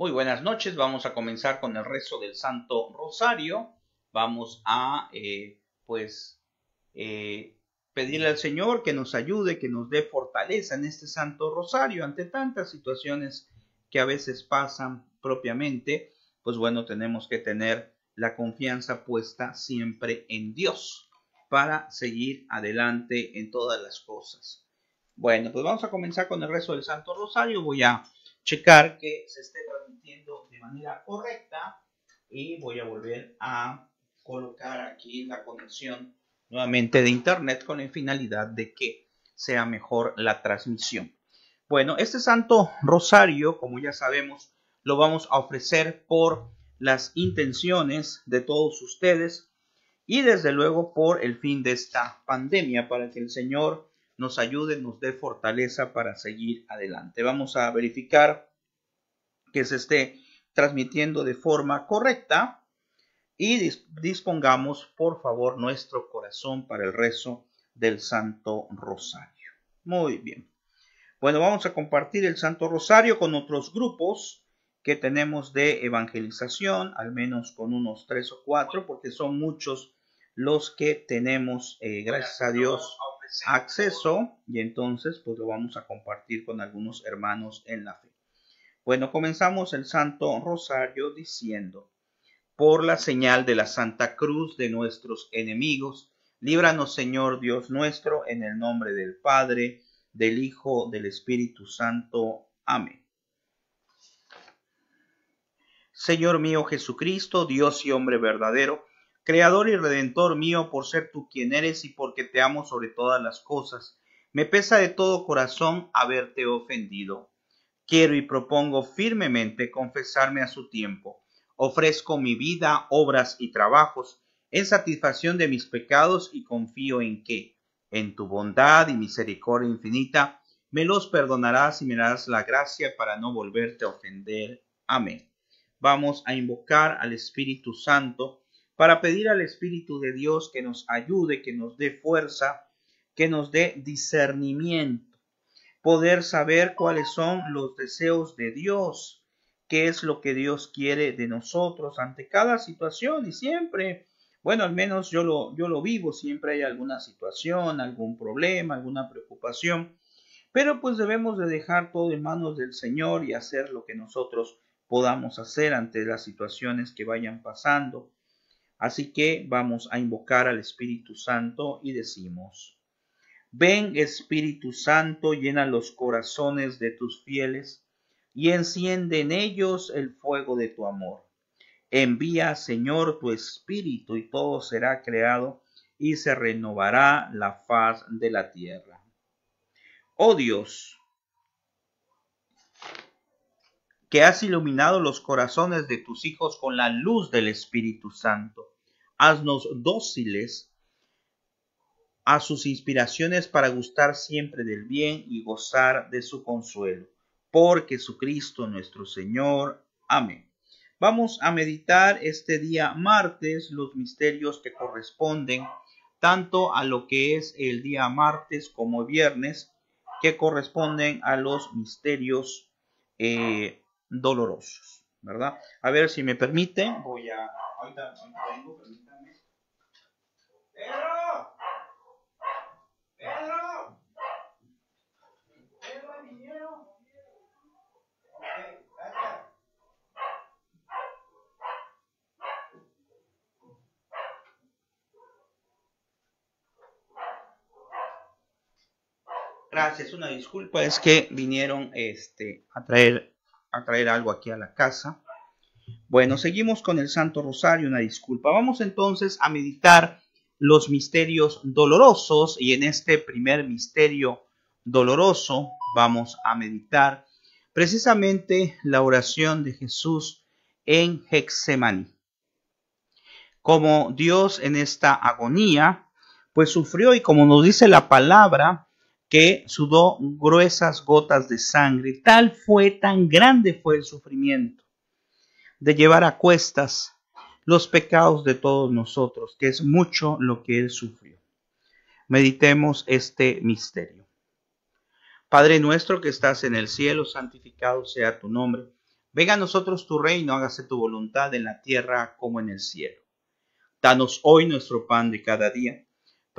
Muy buenas noches, vamos a comenzar con el rezo del Santo Rosario. Vamos a, eh, pues, eh, pedirle al Señor que nos ayude, que nos dé fortaleza en este Santo Rosario ante tantas situaciones que a veces pasan propiamente. Pues bueno, tenemos que tener la confianza puesta siempre en Dios para seguir adelante en todas las cosas. Bueno, pues vamos a comenzar con el rezo del Santo Rosario. Voy a checar que se esté de manera correcta y voy a volver a colocar aquí la conexión nuevamente de internet con la finalidad de que sea mejor la transmisión. Bueno, este Santo Rosario, como ya sabemos, lo vamos a ofrecer por las intenciones de todos ustedes y desde luego por el fin de esta pandemia para que el Señor nos ayude, nos dé fortaleza para seguir adelante. Vamos a verificar que se esté transmitiendo de forma correcta y dispongamos por favor nuestro corazón para el rezo del Santo Rosario. Muy bien. Bueno, vamos a compartir el Santo Rosario con otros grupos que tenemos de evangelización, al menos con unos tres o cuatro, porque son muchos los que tenemos, eh, gracias a Dios, acceso y entonces pues lo vamos a compartir con algunos hermanos en la fe. Bueno, comenzamos el Santo Rosario diciendo, por la señal de la Santa Cruz de nuestros enemigos, líbranos Señor Dios nuestro, en el nombre del Padre, del Hijo, del Espíritu Santo. Amén. Señor mío Jesucristo, Dios y hombre verdadero, Creador y Redentor mío, por ser tú quien eres y porque te amo sobre todas las cosas, me pesa de todo corazón haberte ofendido. Quiero y propongo firmemente confesarme a su tiempo. Ofrezco mi vida, obras y trabajos en satisfacción de mis pecados y confío en que, en tu bondad y misericordia infinita, me los perdonarás y me darás la gracia para no volverte a ofender. Amén. Vamos a invocar al Espíritu Santo para pedir al Espíritu de Dios que nos ayude, que nos dé fuerza, que nos dé discernimiento poder saber cuáles son los deseos de Dios, qué es lo que Dios quiere de nosotros ante cada situación y siempre, bueno, al menos yo lo, yo lo vivo, siempre hay alguna situación, algún problema, alguna preocupación, pero pues debemos de dejar todo en manos del Señor y hacer lo que nosotros podamos hacer ante las situaciones que vayan pasando. Así que vamos a invocar al Espíritu Santo y decimos, Ven Espíritu Santo, llena los corazones de tus fieles, y enciende en ellos el fuego de tu amor. Envía, Señor, tu Espíritu, y todo será creado, y se renovará la faz de la tierra. Oh Dios, que has iluminado los corazones de tus hijos con la luz del Espíritu Santo, haznos dóciles a sus inspiraciones para gustar siempre del bien y gozar de su consuelo. Por Jesucristo nuestro Señor. Amén. Vamos a meditar este día martes los misterios que corresponden tanto a lo que es el día martes como viernes, que corresponden a los misterios eh, dolorosos, ¿verdad? A ver si me permiten, voy a... Ahorita, Gracias, una disculpa, es que vinieron este, a, traer, a traer algo aquí a la casa. Bueno, seguimos con el Santo Rosario, una disculpa. Vamos entonces a meditar los misterios dolorosos y en este primer misterio doloroso vamos a meditar precisamente la oración de Jesús en Hexemaní. Como Dios en esta agonía, pues sufrió y como nos dice la palabra, que sudó gruesas gotas de sangre. Tal fue, tan grande fue el sufrimiento de llevar a cuestas los pecados de todos nosotros, que es mucho lo que Él sufrió. Meditemos este misterio. Padre nuestro que estás en el cielo, santificado sea tu nombre. Venga a nosotros tu reino, hágase tu voluntad en la tierra como en el cielo. Danos hoy nuestro pan de cada día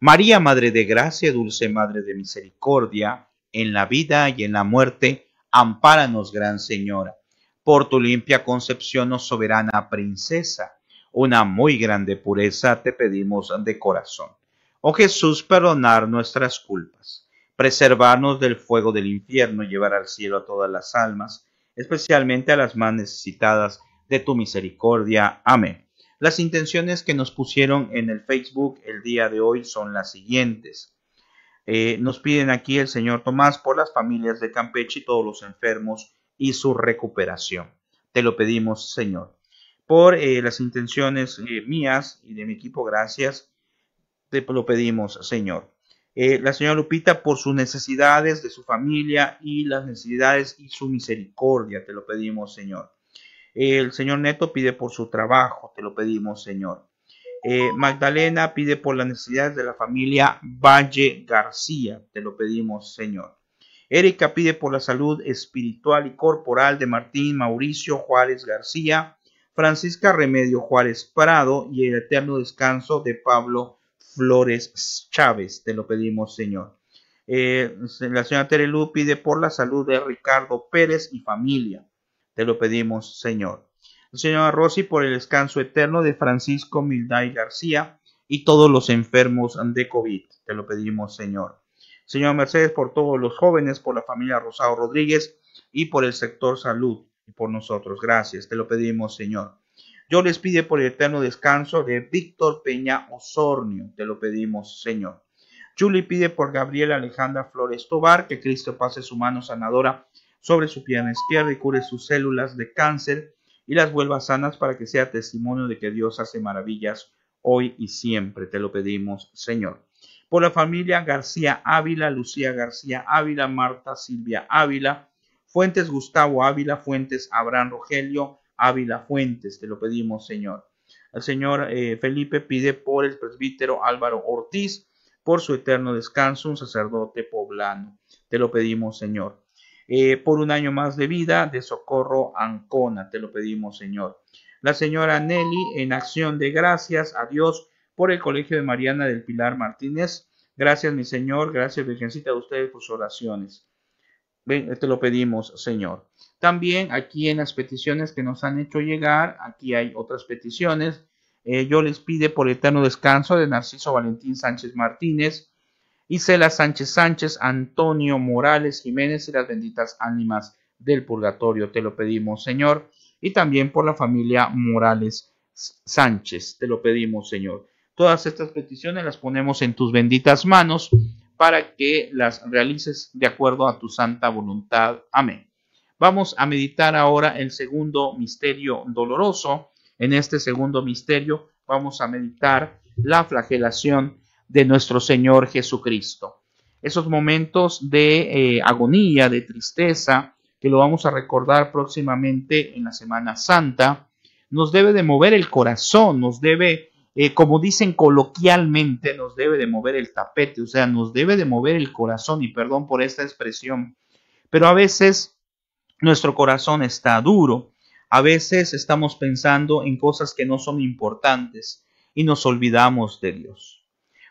María, Madre de Gracia, Dulce Madre de Misericordia, en la vida y en la muerte, ampáranos, Gran Señora. Por tu limpia concepción, oh soberana princesa, una muy grande pureza te pedimos de corazón. Oh Jesús, perdonar nuestras culpas, preservarnos del fuego del infierno y llevar al cielo a todas las almas, especialmente a las más necesitadas de tu misericordia. Amén. Las intenciones que nos pusieron en el Facebook el día de hoy son las siguientes. Eh, nos piden aquí el señor Tomás por las familias de Campeche y todos los enfermos y su recuperación. Te lo pedimos, Señor. Por eh, las intenciones eh, mías y de mi equipo, gracias. Te lo pedimos, Señor. la señora Lupita por sus necesidades de su familia y las necesidades y su misericordia. Te lo pedimos, Señor. El Señor Neto pide por su trabajo, te lo pedimos, Señor. Eh, Magdalena pide por las necesidades de la familia Valle García, te lo pedimos, Señor. Erika pide por la salud espiritual y corporal de Martín Mauricio Juárez García, Francisca Remedio Juárez Prado y el eterno descanso de Pablo Flores Chávez. Te lo pedimos, Señor. Eh, la señora Terelu pide por la salud de Ricardo Pérez y familia. Te lo pedimos, Señor. Señora Señor Rossi por el descanso eterno de Francisco Milday García y todos los enfermos de COVID. Te lo pedimos, Señor. Señor Mercedes, por todos los jóvenes, por la familia Rosado Rodríguez y por el sector salud y por nosotros. Gracias, te lo pedimos, Señor. Yo les pide por el eterno descanso de Víctor Peña Osornio. Te lo pedimos, Señor. Julie pide por Gabriela Alejandra Flores Tobar, que Cristo pase su mano sanadora sobre su pierna izquierda y cure sus células de cáncer y las vuelva sanas para que sea testimonio de que Dios hace maravillas hoy y siempre. Te lo pedimos, Señor. Por la familia García Ávila, Lucía García Ávila, Marta Silvia Ávila, Fuentes Gustavo Ávila, Fuentes Abraham Rogelio Ávila Fuentes. Te lo pedimos, Señor. El señor eh, Felipe pide por el presbítero Álvaro Ortiz, por su eterno descanso, un sacerdote poblano. Te lo pedimos, Señor. Eh, por un año más de vida de Socorro Ancona. Te lo pedimos, Señor. La señora Nelly, en acción de gracias a Dios por el Colegio de Mariana del Pilar Martínez. Gracias, mi Señor. Gracias, Virgencita, a ustedes por sus oraciones. Ven, te lo pedimos, Señor. También aquí en las peticiones que nos han hecho llegar, aquí hay otras peticiones. Eh, yo les pide por eterno descanso de Narciso Valentín Sánchez Martínez. Isela Sánchez Sánchez, Antonio Morales Jiménez y las benditas ánimas del purgatorio. Te lo pedimos, Señor. Y también por la familia Morales Sánchez. Te lo pedimos, Señor. Todas estas peticiones las ponemos en tus benditas manos para que las realices de acuerdo a tu santa voluntad. Amén. Vamos a meditar ahora el segundo misterio doloroso. En este segundo misterio vamos a meditar la flagelación de nuestro Señor Jesucristo. Esos momentos de eh, agonía, de tristeza, que lo vamos a recordar próximamente en la Semana Santa, nos debe de mover el corazón, nos debe, eh, como dicen coloquialmente, nos debe de mover el tapete, o sea, nos debe de mover el corazón, y perdón por esta expresión, pero a veces nuestro corazón está duro, a veces estamos pensando en cosas que no son importantes y nos olvidamos de Dios.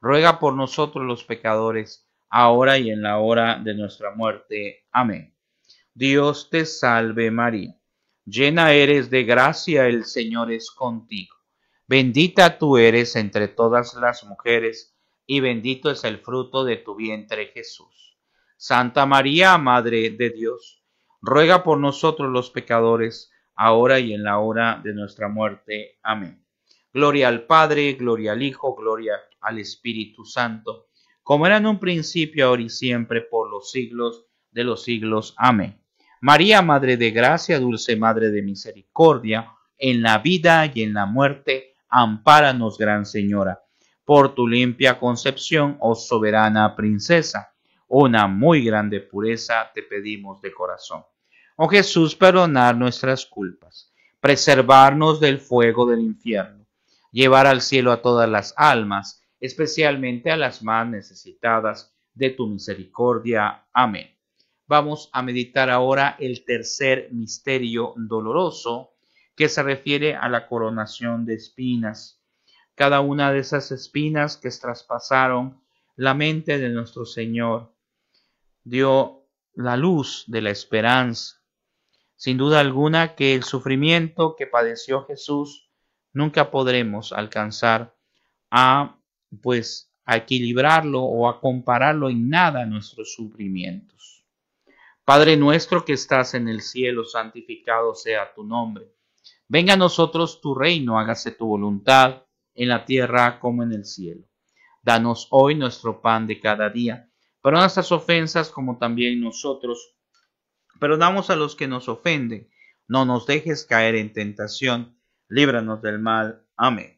ruega por nosotros los pecadores, ahora y en la hora de nuestra muerte. Amén. Dios te salve María, llena eres de gracia, el Señor es contigo. Bendita tú eres entre todas las mujeres, y bendito es el fruto de tu vientre Jesús. Santa María, Madre de Dios, ruega por nosotros los pecadores, ahora y en la hora de nuestra muerte. Amén. Gloria al Padre, gloria al Hijo, gloria al Espíritu Santo, como era en un principio, ahora y siempre, por los siglos de los siglos. Amén. María, Madre de Gracia, Dulce Madre de Misericordia, en la vida y en la muerte, ampáranos, Gran Señora, por tu limpia concepción, oh soberana princesa. Una muy grande pureza te pedimos de corazón. Oh Jesús, perdonar nuestras culpas, preservarnos del fuego del infierno, llevar al cielo a todas las almas, especialmente a las más necesitadas de tu misericordia. Amén. Vamos a meditar ahora el tercer misterio doloroso que se refiere a la coronación de espinas. Cada una de esas espinas que traspasaron la mente de nuestro Señor dio la luz de la esperanza. Sin duda alguna que el sufrimiento que padeció Jesús nunca podremos alcanzar a pues a equilibrarlo o a compararlo en nada nuestros sufrimientos. Padre nuestro que estás en el cielo, santificado sea tu nombre. Venga a nosotros tu reino, hágase tu voluntad, en la tierra como en el cielo. Danos hoy nuestro pan de cada día. Perdona nuestras ofensas como también nosotros perdonamos a los que nos ofenden. No nos dejes caer en tentación. Líbranos del mal. Amén.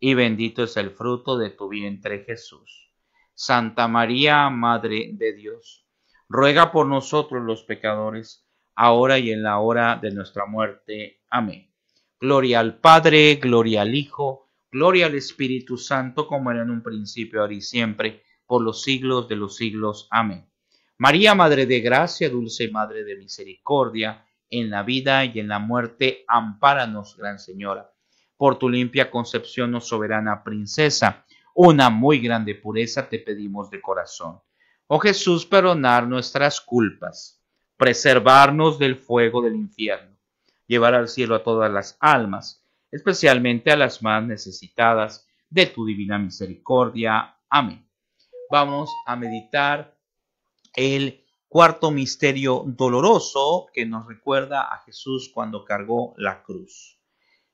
y bendito es el fruto de tu vientre Jesús. Santa María, Madre de Dios, ruega por nosotros los pecadores, ahora y en la hora de nuestra muerte. Amén. Gloria al Padre, gloria al Hijo, gloria al Espíritu Santo, como era en un principio, ahora y siempre, por los siglos de los siglos. Amén. María, Madre de Gracia, dulce Madre de Misericordia, en la vida y en la muerte, ampáranos, Gran Señora por tu limpia concepción, oh soberana princesa. Una muy grande pureza te pedimos de corazón. Oh Jesús, perdonar nuestras culpas, preservarnos del fuego del infierno, llevar al cielo a todas las almas, especialmente a las más necesitadas de tu divina misericordia. Amén. Vamos a meditar el cuarto misterio doloroso que nos recuerda a Jesús cuando cargó la cruz.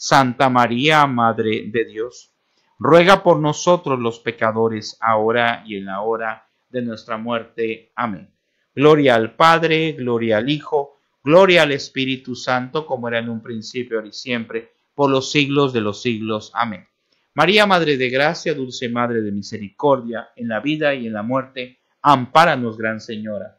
Santa María, Madre de Dios, ruega por nosotros los pecadores, ahora y en la hora de nuestra muerte. Amén. Gloria al Padre, gloria al Hijo, gloria al Espíritu Santo, como era en un principio, ahora y siempre, por los siglos de los siglos. Amén. María, Madre de Gracia, Dulce Madre de Misericordia, en la vida y en la muerte, ampáranos, Gran Señora.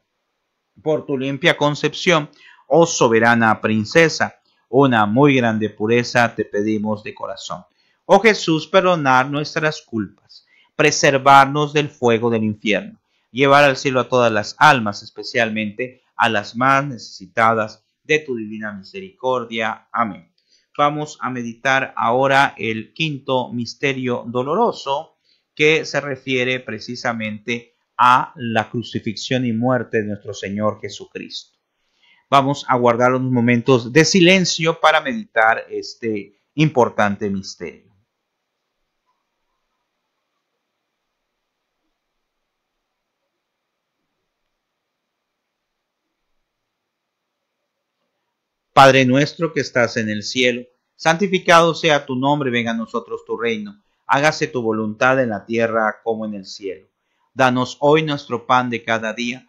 Por tu limpia concepción, oh soberana princesa, una muy grande pureza te pedimos de corazón. Oh Jesús, perdonar nuestras culpas, preservarnos del fuego del infierno, llevar al cielo a todas las almas, especialmente a las más necesitadas de tu divina misericordia. Amén. Vamos a meditar ahora el quinto misterio doloroso que se refiere precisamente a la crucifixión y muerte de nuestro Señor Jesucristo vamos a guardar unos momentos de silencio para meditar este importante misterio. Padre nuestro que estás en el cielo, santificado sea tu nombre, venga a nosotros tu reino, hágase tu voluntad en la tierra como en el cielo. Danos hoy nuestro pan de cada día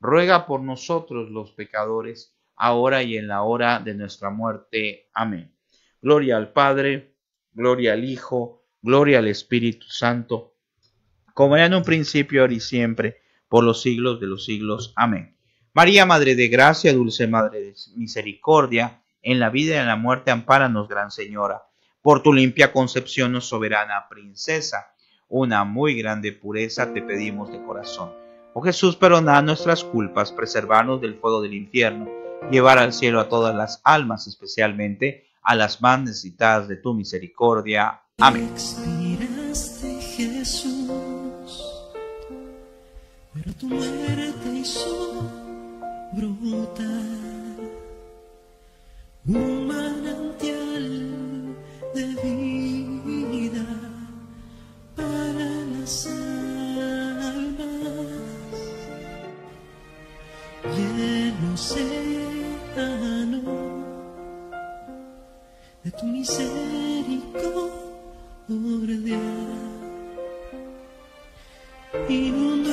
ruega por nosotros los pecadores, ahora y en la hora de nuestra muerte. Amén. Gloria al Padre, gloria al Hijo, gloria al Espíritu Santo, como era en un principio, ahora y siempre, por los siglos de los siglos. Amén. María, Madre de Gracia, Dulce Madre de Misericordia, en la vida y en la muerte, ampáranos, Gran Señora. Por tu limpia concepción, oh soberana princesa, una muy grande pureza te pedimos de corazón Oh Jesús, perdona nuestras culpas, preservarnos del fuego del infierno, llevar al cielo a todas las almas, especialmente a las más necesitadas de tu misericordia. Amén. de océano de tu misericordia. Inunda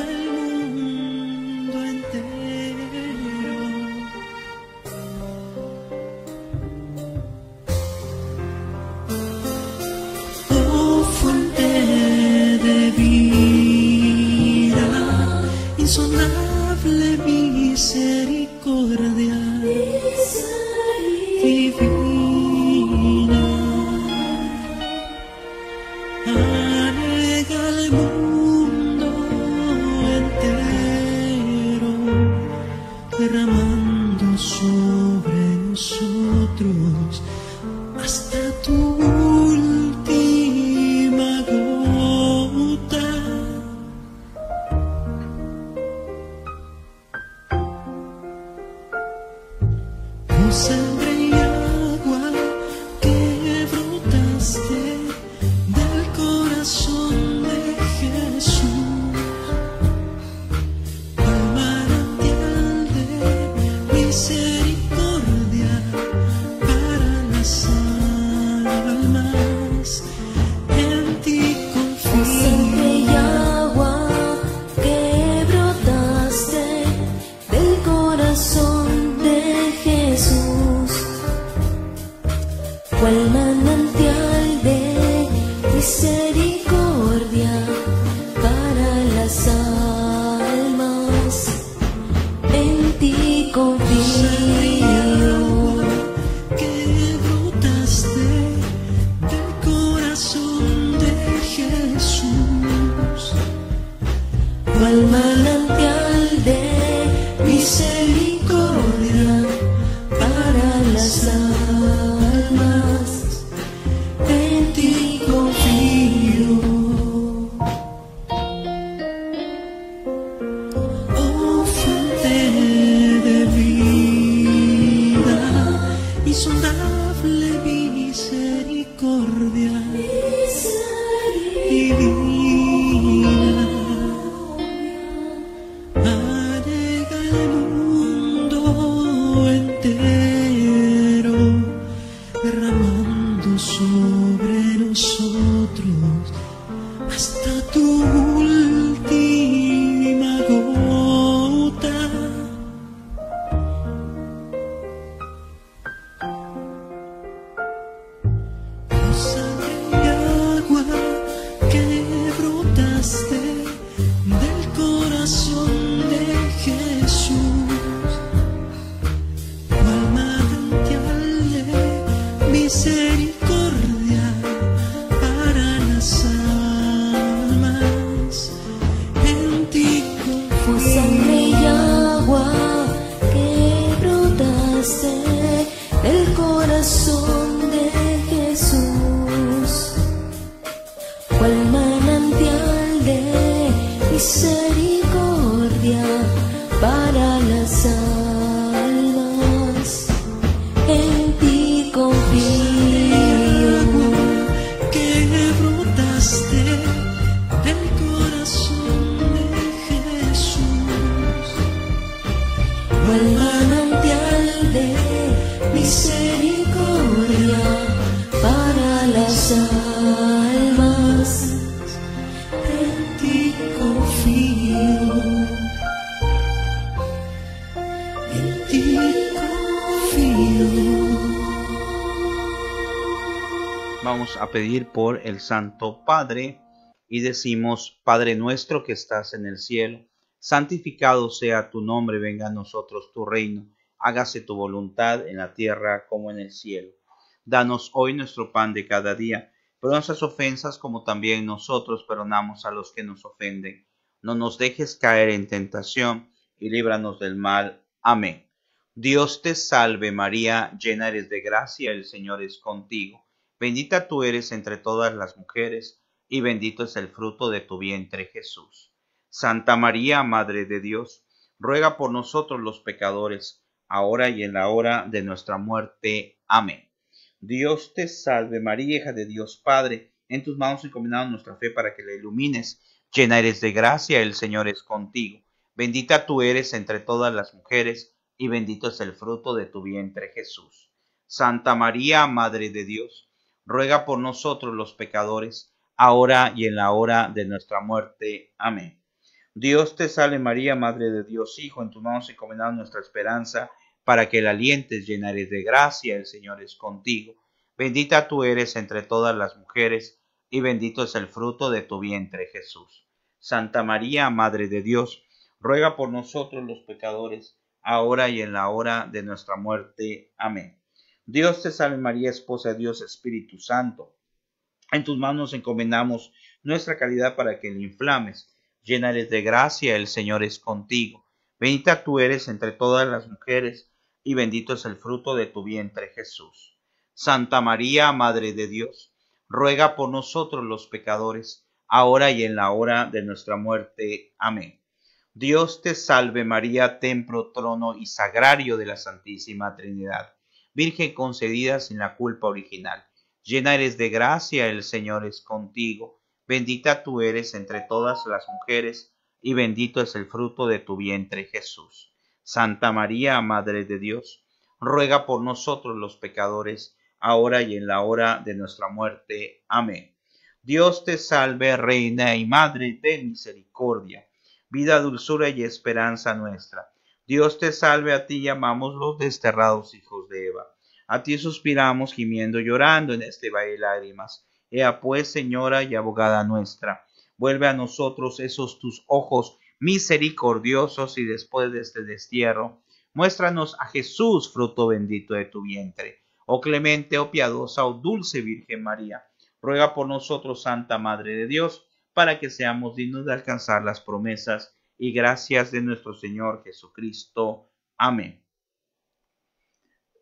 por el Santo Padre y decimos, Padre nuestro que estás en el cielo, santificado sea tu nombre, venga a nosotros tu reino, hágase tu voluntad en la tierra como en el cielo. Danos hoy nuestro pan de cada día, pero nuestras ofensas como también nosotros perdonamos a los que nos ofenden. No nos dejes caer en tentación y líbranos del mal. Amén. Dios te salve María, llena eres de gracia, el Señor es contigo Bendita tú eres entre todas las mujeres, y bendito es el fruto de tu vientre Jesús. Santa María, Madre de Dios, ruega por nosotros los pecadores, ahora y en la hora de nuestra muerte. Amén. Dios te salve María, hija de Dios Padre, en tus manos encomendamos nuestra fe para que la ilumines. Llena eres de gracia, el Señor es contigo. Bendita tú eres entre todas las mujeres, y bendito es el fruto de tu vientre Jesús. Santa María, Madre de Dios, ruega por nosotros los pecadores, ahora y en la hora de nuestra muerte. Amén. Dios te salve María, Madre de Dios, Hijo, en tu mano se comienza nuestra esperanza, para que la alientes llenares de gracia, el Señor es contigo. Bendita tú eres entre todas las mujeres, y bendito es el fruto de tu vientre, Jesús. Santa María, Madre de Dios, ruega por nosotros los pecadores, ahora y en la hora de nuestra muerte. Amén. Dios te salve María, esposa de Dios, Espíritu Santo. En tus manos encomendamos nuestra calidad para que le inflames. Llena de gracia, el Señor es contigo. Bendita tú eres entre todas las mujeres, y bendito es el fruto de tu vientre, Jesús. Santa María, Madre de Dios, ruega por nosotros los pecadores, ahora y en la hora de nuestra muerte. Amén. Dios te salve María, templo, trono y sagrario de la Santísima Trinidad. Virgen concedida sin la culpa original. Llena eres de gracia, el Señor es contigo. Bendita tú eres entre todas las mujeres, y bendito es el fruto de tu vientre, Jesús. Santa María, Madre de Dios, ruega por nosotros los pecadores, ahora y en la hora de nuestra muerte. Amén. Dios te salve, Reina y Madre de Misericordia, vida, dulzura y esperanza nuestra. Dios te salve, a ti llamamos los desterrados hijos de Eva. A ti suspiramos gimiendo llorando en este valle de lágrimas. Ea pues, Señora y abogada nuestra, vuelve a nosotros esos tus ojos misericordiosos y después de este destierro, muéstranos a Jesús, fruto bendito de tu vientre. Oh clemente, oh piadosa, oh dulce Virgen María, ruega por nosotros, Santa Madre de Dios, para que seamos dignos de alcanzar las promesas y gracias de nuestro Señor Jesucristo. Amén.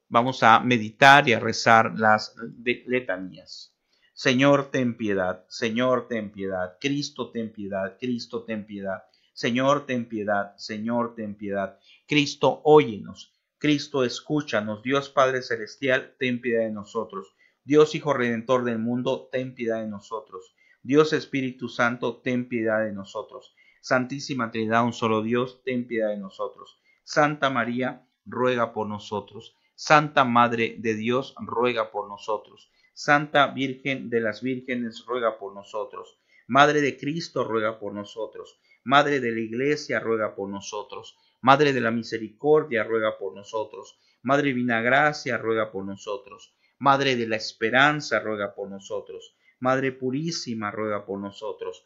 Vamos a meditar y a rezar las letanías. Señor, ten piedad, Señor, ten piedad, Cristo, ten piedad, Cristo, ten piedad, Señor, ten piedad, Señor, ten piedad, Cristo, óyenos, Cristo, escúchanos, Dios Padre Celestial, ten piedad de nosotros, Dios Hijo Redentor del mundo, ten piedad de nosotros, Dios Espíritu Santo, ten piedad de nosotros. Santísima Trinidad, un solo Dios, ten piedad de nosotros. Santa María, ruega por nosotros. Santa Madre de Dios, ruega por nosotros. Santa Virgen de las Vírgenes, ruega por nosotros. Madre de Cristo, ruega por nosotros. Madre de la Iglesia, ruega por nosotros. Madre de la Misericordia, ruega por nosotros. Madre Divina Gracia, ruega por nosotros. Madre de la Esperanza, ruega por nosotros. Madre Purísima, ruega por nosotros.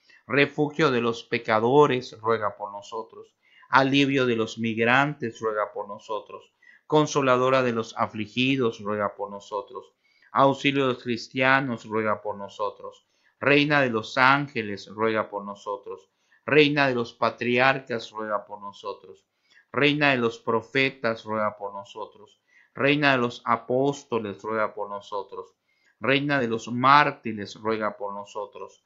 refugio de los pecadores, ruega por nosotros. Alivio de los migrantes, ruega por nosotros. Consoladora de los afligidos, ruega por nosotros. Auxilio de los cristianos, ruega por nosotros. Reina de los ángeles, ruega por nosotros. Reina de los patriarcas, ruega por nosotros. Reina de los profetas, ruega por nosotros. Reina de los apóstoles, ruega por nosotros. Reina de los mártires, ruega por nosotros.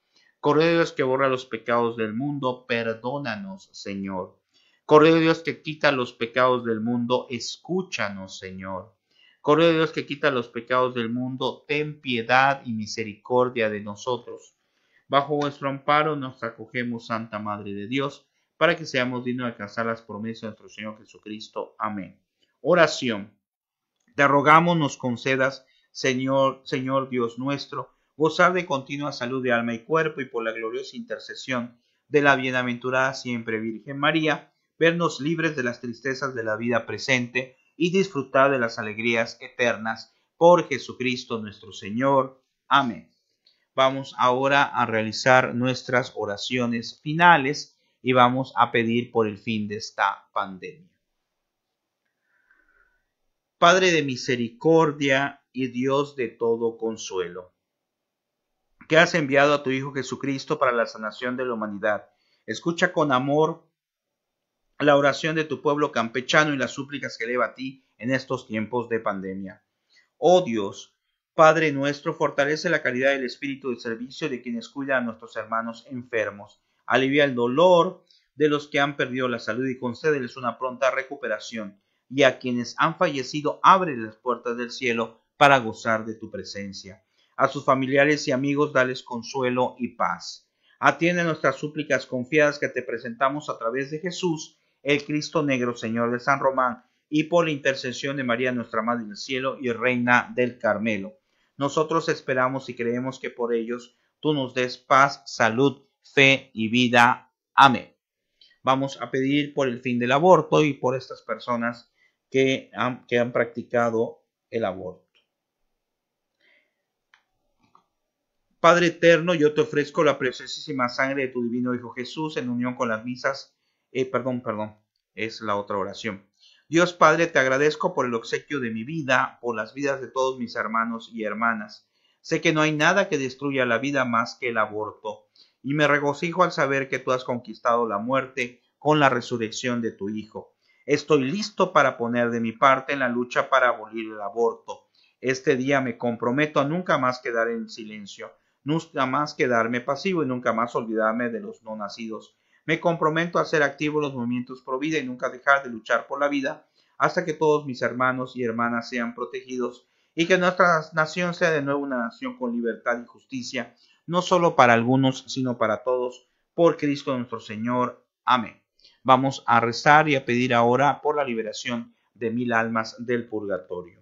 Correo, de Dios que borra los pecados del mundo, perdónanos, Señor. Correo, de Dios que quita los pecados del mundo, escúchanos, Señor. Correo, de Dios que quita los pecados del mundo, ten piedad y misericordia de nosotros. Bajo vuestro amparo nos acogemos, Santa Madre de Dios, para que seamos dignos de alcanzar las promesas de nuestro Señor Jesucristo. Amén. Oración. Te rogamos nos concedas, Señor, Señor Dios nuestro, gozar de continua salud de alma y cuerpo y por la gloriosa intercesión de la bienaventurada siempre Virgen María, vernos libres de las tristezas de la vida presente y disfrutar de las alegrías eternas por Jesucristo nuestro Señor. Amén. Vamos ahora a realizar nuestras oraciones finales y vamos a pedir por el fin de esta pandemia. Padre de misericordia y Dios de todo consuelo que has enviado a tu Hijo Jesucristo para la sanación de la humanidad. Escucha con amor la oración de tu pueblo campechano y las súplicas que eleva a ti en estos tiempos de pandemia. Oh Dios, Padre nuestro, fortalece la calidad del espíritu de servicio de quienes cuidan a nuestros hermanos enfermos. Alivia el dolor de los que han perdido la salud y concédeles una pronta recuperación. Y a quienes han fallecido, abre las puertas del cielo para gozar de tu presencia. A sus familiares y amigos dales consuelo y paz. Atiende nuestras súplicas confiadas que te presentamos a través de Jesús, el Cristo Negro, Señor de San Román, y por la intercesión de María, nuestra Madre del Cielo y Reina del Carmelo. Nosotros esperamos y creemos que por ellos tú nos des paz, salud, fe y vida. Amén. Vamos a pedir por el fin del aborto y por estas personas que han, que han practicado el aborto. Padre eterno, yo te ofrezco la preciosísima sangre de tu divino Hijo Jesús en unión con las misas. Eh, perdón, perdón, es la otra oración. Dios Padre, te agradezco por el obsequio de mi vida, por las vidas de todos mis hermanos y hermanas. Sé que no hay nada que destruya la vida más que el aborto, y me regocijo al saber que tú has conquistado la muerte con la resurrección de tu Hijo. Estoy listo para poner de mi parte en la lucha para abolir el aborto. Este día me comprometo a nunca más quedar en silencio nunca más quedarme pasivo y nunca más olvidarme de los no nacidos. Me comprometo a ser activo en los movimientos pro vida y nunca dejar de luchar por la vida hasta que todos mis hermanos y hermanas sean protegidos y que nuestra nación sea de nuevo una nación con libertad y justicia, no solo para algunos, sino para todos, por Cristo nuestro Señor. Amén. Vamos a rezar y a pedir ahora por la liberación de mil almas del purgatorio.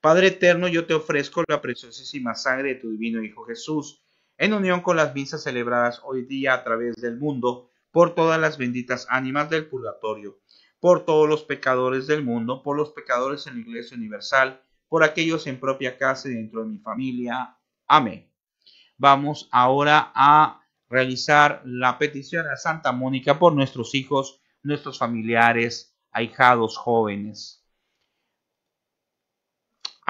Padre eterno, yo te ofrezco la preciosísima sangre de tu divino Hijo Jesús, en unión con las misas celebradas hoy día a través del mundo, por todas las benditas ánimas del purgatorio, por todos los pecadores del mundo, por los pecadores en la Iglesia Universal, por aquellos en propia casa y dentro de mi familia. Amén. Vamos ahora a realizar la petición a Santa Mónica por nuestros hijos, nuestros familiares, ahijados jóvenes.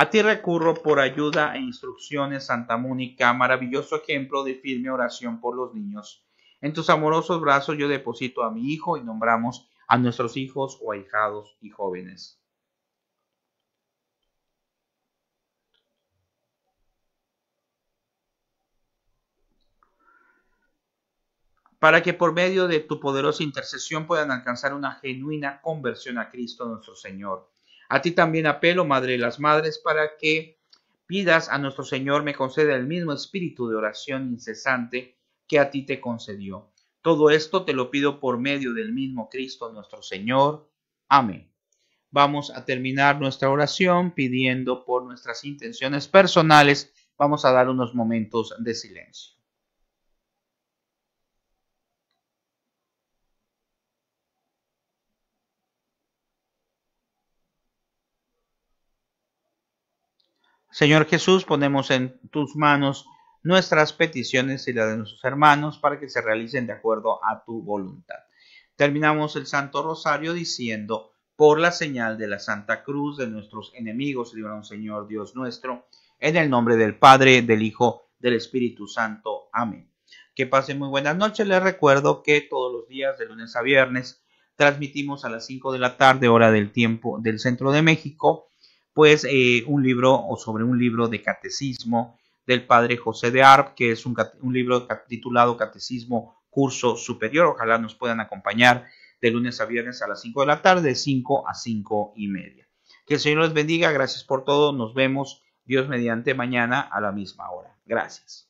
A ti recurro por ayuda e instrucciones, Santa Mónica, maravilloso ejemplo de firme oración por los niños. En tus amorosos brazos yo deposito a mi hijo y nombramos a nuestros hijos o ahijados y jóvenes. para que por medio de tu poderosa intercesión puedan alcanzar una genuina conversión a Cristo nuestro Señor. A ti también apelo, Madre de las Madres, para que pidas a nuestro Señor me conceda el mismo espíritu de oración incesante que a ti te concedió. Todo esto te lo pido por medio del mismo Cristo nuestro Señor. Amén. Vamos a terminar nuestra oración pidiendo por nuestras intenciones personales. Vamos a dar unos momentos de silencio. Señor Jesús, ponemos en tus manos nuestras peticiones y las de nuestros hermanos para que se realicen de acuerdo a tu voluntad. Terminamos el Santo Rosario diciendo, por la señal de la Santa Cruz de nuestros enemigos, líbranos Señor Dios nuestro, en el nombre del Padre, del Hijo, del Espíritu Santo. Amén. Que pasen muy buenas noches. Les recuerdo que todos los días, de lunes a viernes, transmitimos a las 5 de la tarde, hora del tiempo del centro de México pues eh, un libro o sobre un libro de catecismo del padre José de Arp, que es un, un libro titulado Catecismo Curso Superior. Ojalá nos puedan acompañar de lunes a viernes a las 5 de la tarde, 5 a 5 y media. Que el Señor les bendiga, gracias por todo, nos vemos Dios mediante mañana a la misma hora. Gracias.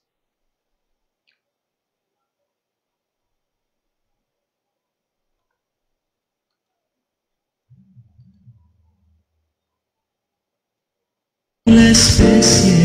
miss